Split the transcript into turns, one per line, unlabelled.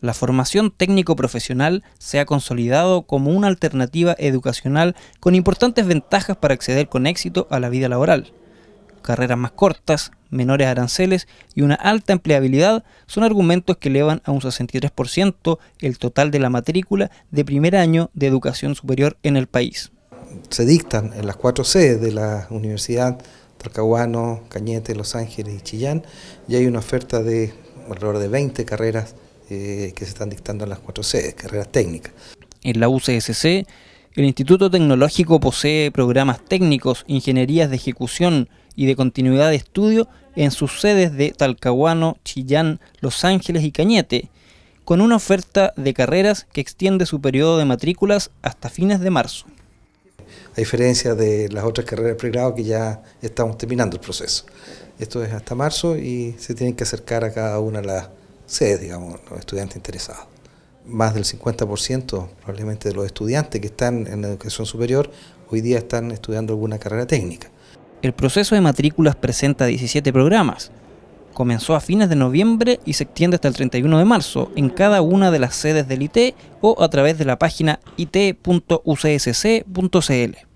la formación técnico-profesional se ha consolidado como una alternativa educacional con importantes ventajas para acceder con éxito a la vida laboral. Carreras más cortas, menores aranceles y una alta empleabilidad son argumentos que elevan a un 63% el total de la matrícula
de primer año de educación superior en el país. Se dictan en las cuatro sedes de la Universidad Talcahuano, Cañete, Los Ángeles y Chillán y hay una oferta de alrededor de 20 carreras eh, que se están dictando en las cuatro sedes, carreras técnicas.
En la UCSC, el Instituto Tecnológico posee programas técnicos, ingenierías de ejecución y de continuidad de estudio en sus sedes de Talcahuano, Chillán, Los Ángeles y Cañete, con una oferta de carreras que extiende su periodo de matrículas hasta fines de marzo.
A diferencia de las otras carreras de pregrado que ya estamos terminando el proceso. Esto es hasta marzo y se tienen que acercar a cada una las sede, digamos, los estudiantes interesados. Más del 50% probablemente de los estudiantes que están en la educación superior hoy día están estudiando alguna carrera técnica.
El proceso de matrículas presenta 17 programas. Comenzó a fines de noviembre y se extiende hasta el 31 de marzo en cada una de las sedes del IT o a través de la página it.ucsc.cl.